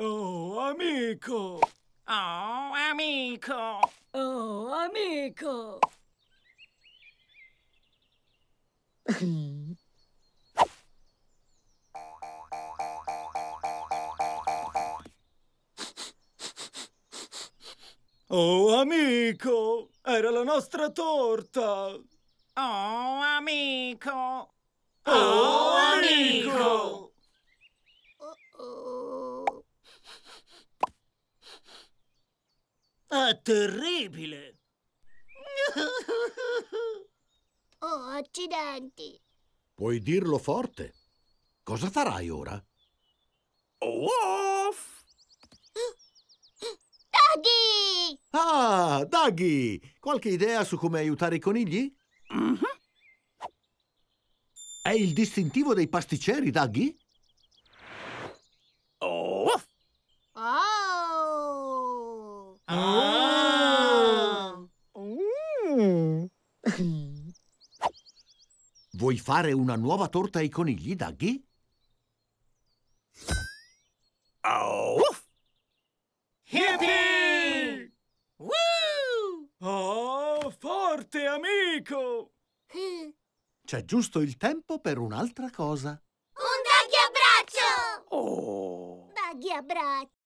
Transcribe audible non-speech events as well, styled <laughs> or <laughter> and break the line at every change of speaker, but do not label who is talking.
Oh, amico! Oh, amico! Oh, amico! oh, amico! Era la nostra torta! Oh, amico! Oh, oh amico! È terribile! <laughs> Oh, accidenti! Puoi dirlo forte. Cosa farai ora? Off! <gasps> Daggy! Ah, Daggy! Qualche idea su come aiutare i conigli? Mm -hmm. È il distintivo dei pasticceri, Daggy? Off! Vuoi fare una nuova torta ai conigli, Daggy? Oh, Yippee! Woo! Oh, forte, amico! C'è giusto il tempo per un'altra cosa. Un Daggy abbraccio! Oh! Daggy abbraccio!